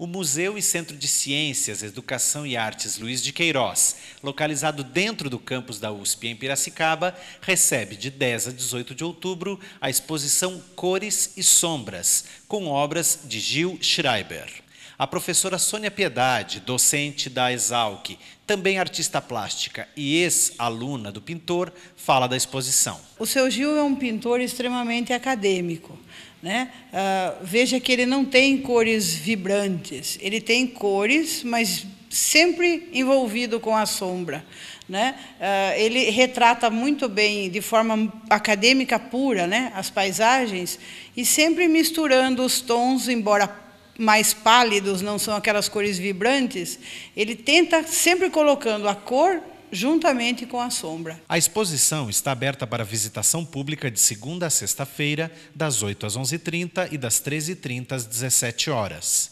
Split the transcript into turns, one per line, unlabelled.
o Museu e Centro de Ciências, Educação e Artes Luiz de Queiroz, localizado dentro do campus da USP em Piracicaba, recebe de 10 a 18 de outubro a exposição Cores e Sombras, com obras de Gil Schreiber. A professora Sônia Piedade, docente da Exalc, também artista plástica e ex-aluna do pintor, fala da exposição.
O seu Gil é um pintor extremamente acadêmico. Né? Uh, veja que ele não tem cores vibrantes, ele tem cores, mas sempre envolvido com a sombra. Né? Uh, ele retrata muito bem, de forma acadêmica pura, né? as paisagens, e sempre misturando os tons, embora mais pálidos, não são aquelas cores vibrantes, ele tenta sempre colocando a cor juntamente com a sombra.
A exposição está aberta para visitação pública de segunda a sexta-feira, das 8 às 11h30 e das 13h30 às 17 horas.